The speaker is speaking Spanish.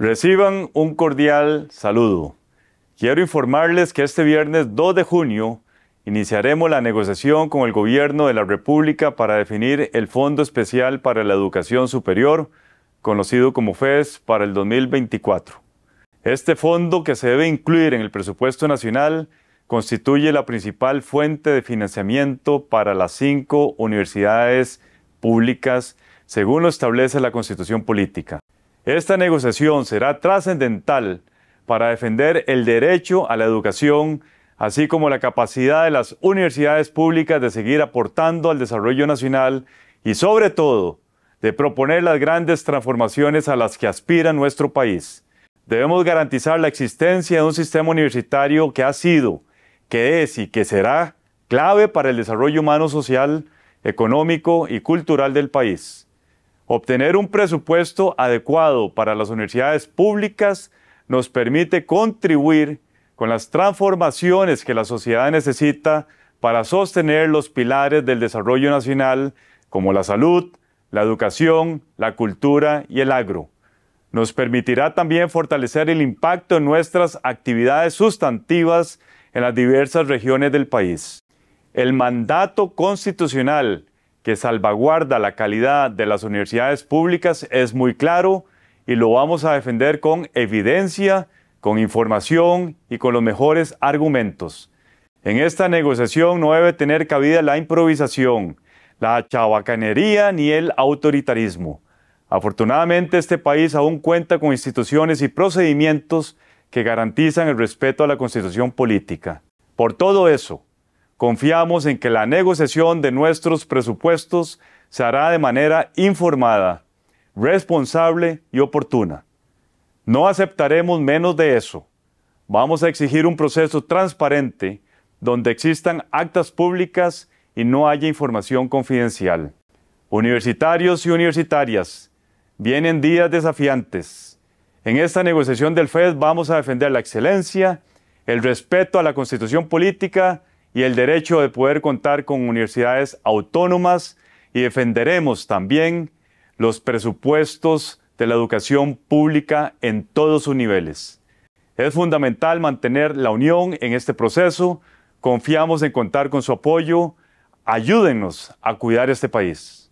Reciban un cordial saludo. Quiero informarles que este viernes 2 de junio iniciaremos la negociación con el Gobierno de la República para definir el Fondo Especial para la Educación Superior, conocido como FES, para el 2024. Este fondo, que se debe incluir en el presupuesto nacional, constituye la principal fuente de financiamiento para las cinco universidades públicas, según lo establece la Constitución Política. Esta negociación será trascendental para defender el derecho a la educación, así como la capacidad de las universidades públicas de seguir aportando al desarrollo nacional y sobre todo de proponer las grandes transformaciones a las que aspira nuestro país. Debemos garantizar la existencia de un sistema universitario que ha sido, que es y que será clave para el desarrollo humano, social, económico y cultural del país. Obtener un presupuesto adecuado para las universidades públicas nos permite contribuir con las transformaciones que la sociedad necesita para sostener los pilares del desarrollo nacional como la salud, la educación, la cultura y el agro. Nos permitirá también fortalecer el impacto en nuestras actividades sustantivas en las diversas regiones del país. El mandato constitucional que salvaguarda la calidad de las universidades públicas es muy claro y lo vamos a defender con evidencia, con información y con los mejores argumentos. En esta negociación no debe tener cabida la improvisación, la chabacanería ni el autoritarismo. Afortunadamente este país aún cuenta con instituciones y procedimientos que garantizan el respeto a la constitución política. Por todo eso, Confiamos en que la negociación de nuestros presupuestos se hará de manera informada, responsable y oportuna. No aceptaremos menos de eso. Vamos a exigir un proceso transparente donde existan actas públicas y no haya información confidencial. Universitarios y universitarias, vienen días desafiantes. En esta negociación del FED vamos a defender la excelencia, el respeto a la constitución política y el derecho de poder contar con universidades autónomas y defenderemos también los presupuestos de la educación pública en todos sus niveles. Es fundamental mantener la unión en este proceso. Confiamos en contar con su apoyo. Ayúdenos a cuidar este país.